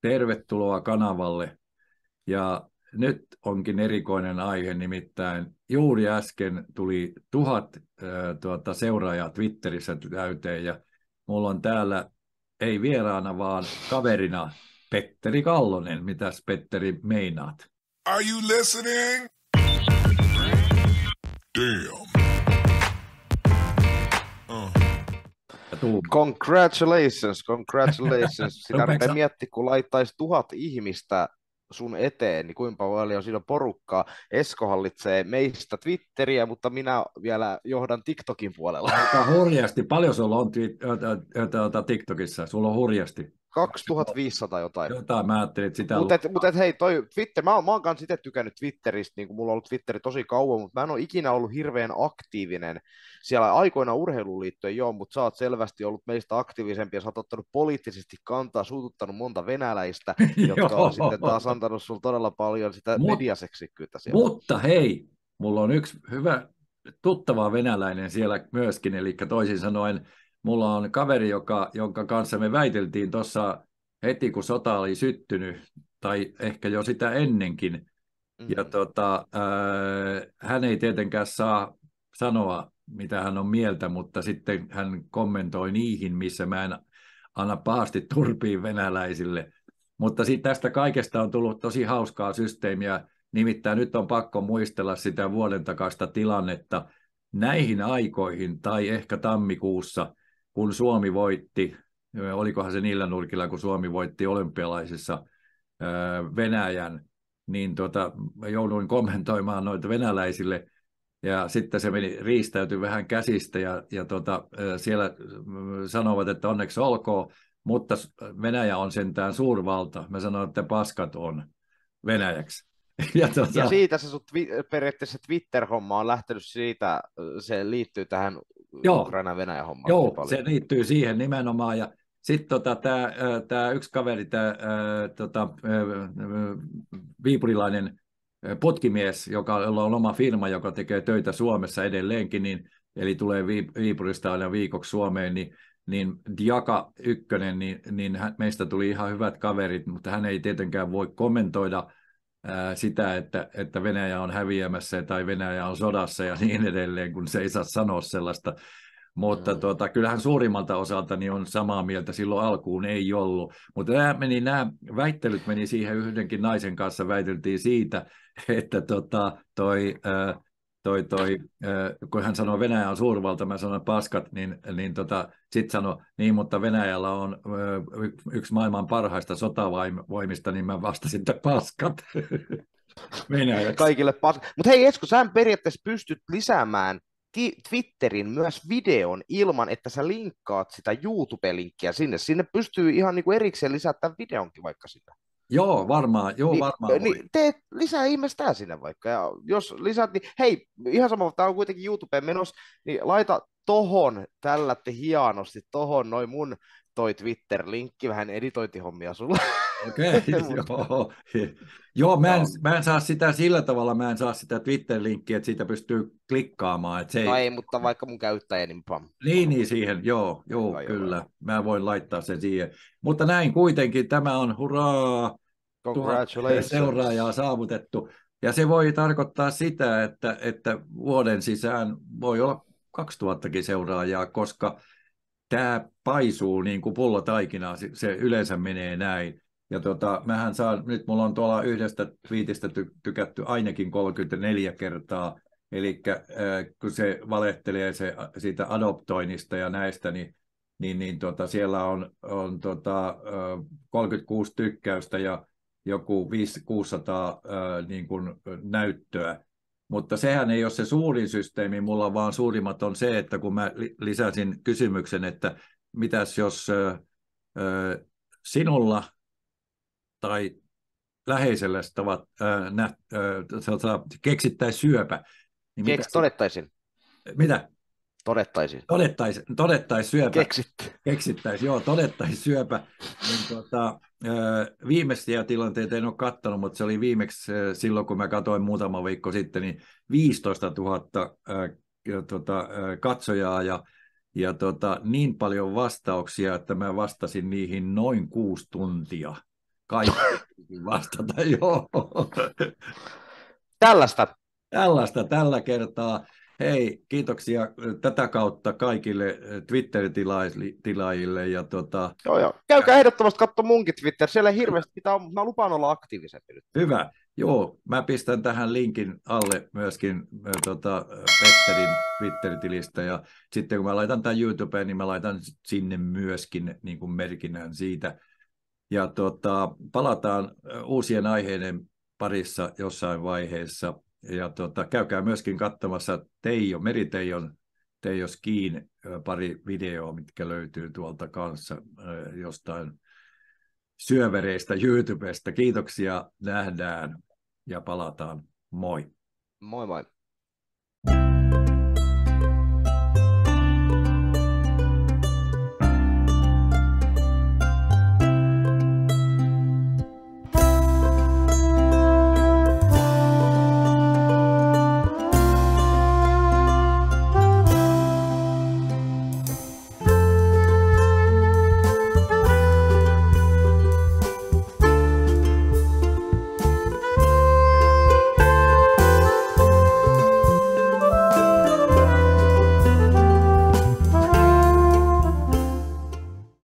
Tervetuloa kanavalle. Ja nyt onkin erikoinen aihe, nimittäin juuri äsken tuli tuhat äh, tuota, seuraajaa Twitterissä täyteen ja mulla on täällä ei vieraana, vaan kaverina Petteri Kallonen. Mitäs Petteri meinaat? Are you listening? Damn. tuu. Congratulations, congratulations. Sitä rupeaa miettiä, kun laittaisi tuhat ihmistä sun eteen, niin kuinka paljon siinä on porukkaa. Esko hallitsee meistä Twitteriä, mutta minä vielä johdan TikTokin puolella. Aika hurjasti. Paljon sulla on twi- ä, ä, ä, TikTokissa? Sulla on hurjasti. 2500 jotain. Jotain, mä ajattelin, että sitä Mutta et, mut et, hei, toi Twitter, mä, mä oon kanssa itse tykännyt Twitteristä, niin kuin mulla on ollut Twitteri tosi kauan, mutta mä en ole ikinä ollut hirveän aktiivinen. Siellä aikoina urheiluliitto joo, mutta sä oot selvästi ollut meistä aktiivisempi ja sä oot ottanut poliittisesti kantaa, suututtanut monta venäläistä, jotka on sitten taas antanut sulla todella paljon sitä Mut, mediaseksikkyyttä siellä. Mutta hei, mulla on yksi hyvä tuttava venäläinen siellä myöskin, eli toisin sanoen mulla on kaveri, joka, jonka kanssa me väiteltiin tuossa heti, kun sota oli syttynyt, tai ehkä jo sitä ennenkin. Mm-hmm. Ja tota, äh, hän ei tietenkään saa sanoa, mitä hän on mieltä, mutta sitten hän kommentoi niihin, missä mä en anna pahasti turpiin venäläisille. Mutta sitten tästä kaikesta on tullut tosi hauskaa systeemiä, nimittäin nyt on pakko muistella sitä vuoden takaista tilannetta näihin aikoihin tai ehkä tammikuussa – kun Suomi voitti, olikohan se niillä nurkilla, kun Suomi voitti olympialaisissa Venäjän, niin tota, jouduin kommentoimaan noita venäläisille, ja sitten se meni, riistäytyi vähän käsistä, ja, ja tota, siellä sanovat, että onneksi olkoon, mutta Venäjä on sentään suurvalta. Mä sanoin, että paskat on venäjäksi. Ja, tuota... ja siitä se sun twi- periaatteessa Twitter-homma on lähtenyt siitä, se liittyy tähän Joo. Ukraina-Venäjä homma. Joo, se liittyy siihen nimenomaan. Ja sitten tota, tämä tää yksi kaveri, tämä tota, viipurilainen potkimies, joka, on oma firma, joka tekee töitä Suomessa edelleenkin, niin, eli tulee Viipurista aina viikoksi Suomeen, niin niin Diaka Ykkönen, niin, niin hän, meistä tuli ihan hyvät kaverit, mutta hän ei tietenkään voi kommentoida sitä, että, että Venäjä on häviämässä tai Venäjä on sodassa ja niin edelleen, kun se ei saa sanoa sellaista. Mutta mm. tuota, kyllähän suurimmalta osalta niin on samaa mieltä, silloin alkuun ei ollut. Mutta nämä, meni, nämä väittelyt meni siihen yhdenkin naisen kanssa, väiteltiin siitä, että tuota, toi... äh, toi, toi, kun hän sanoi Venäjä on suurvalta, mä sanoin paskat, niin, niin tota, sitten sanoi, niin mutta Venäjällä on yksi maailman parhaista sotavoimista, niin mä vastasin, että paskat. Venäjäksi. Kaikille paskat. Mutta hei Esko, sä periaatteessa pystyt lisäämään Twitterin myös videon ilman, että sä linkkaat sitä YouTube-linkkiä sinne. Sinne pystyy ihan niinku erikseen lisätä videonkin vaikka sitä. Joo, varmaan. Joo, niin, varmaan niin, tee lisää ihmistä sinne vaikka. Ja jos lisät, niin hei, ihan sama, tämä on kuitenkin YouTubeen menossa, niin laita tohon tällätti hienosti, tohon noin mun toi Twitter-linkki, vähän editointihommia sulla. Okei, okay, joo. joo mä, en, mä en saa sitä sillä tavalla, mä en saa sitä Twitter-linkkiä, että siitä pystyy klikkaamaan. Että se ei... No ei, mutta vaikka mun käyttäjäni niin pam. Niin, niin siihen, joo, joo Hyvä, kyllä. Joo. Mä voin laittaa sen siihen. Mutta näin kuitenkin, tämä on hurraa, seuraajaa saavutettu. Ja se voi tarkoittaa sitä, että, että vuoden sisään voi olla 2000kin seuraajaa, koska tämä paisuu niin kuin pullo taikinaa, se yleensä menee näin. Ja tota, mähän saan, nyt mulla on tuolla yhdestä twiitistä ty- tykätty ainakin 34 kertaa, eli äh, kun se valehtelee se, siitä adoptoinnista ja näistä, niin, niin, niin tota, siellä on, on tota, äh, 36 tykkäystä ja joku 500-600 äh, niin kuin näyttöä. Mutta sehän ei ole se suurin systeemi, mulla vaan suurimmat on se, että kun mä lisäsin kysymyksen, että mitäs jos sinulla tai läheisellä keksittäisi syöpä. Niin Keks, mitä, todettaisin. Mitä? Todettaisiin. Todettaisiin todettaisi syöpä. Keksitte. Keksittäisiin, joo, todettaisiin syöpä. Niin tuota, viimeisiä tilanteita en ole katsonut, mutta se oli viimeksi silloin, kun mä katsoin muutama viikko sitten, niin 15 000 ää, tota, katsojaa ja, ja tota, niin paljon vastauksia, että mä vastasin niihin noin kuusi tuntia. Kaikki vastata, joo. Tällaista. Tällaista tällä kertaa. Hei, kiitoksia tätä kautta kaikille Twitter-tilaajille. Ja tota... joo, joo. Käykää ehdottomasti katsoa munkin Twitter, siellä ei hirveästi pitää, mutta mä lupaan olla aktiivisempi nyt. Hyvä, joo, mä pistän tähän linkin alle myöskin tota, Petterin Twitter-tilistä ja sitten kun mä laitan tämän YouTubeen, niin mä laitan sinne myöskin niin kuin merkinnän siitä. Ja tota, palataan uusien aiheiden parissa jossain vaiheessa. Ja tota, käykää myöskin katsomassa Teijo, Meriteijon Teijo Skiin pari videoa, mitkä löytyy tuolta kanssa jostain syövereistä YouTubesta. Kiitoksia, nähdään ja palataan. Moi. Moi moi.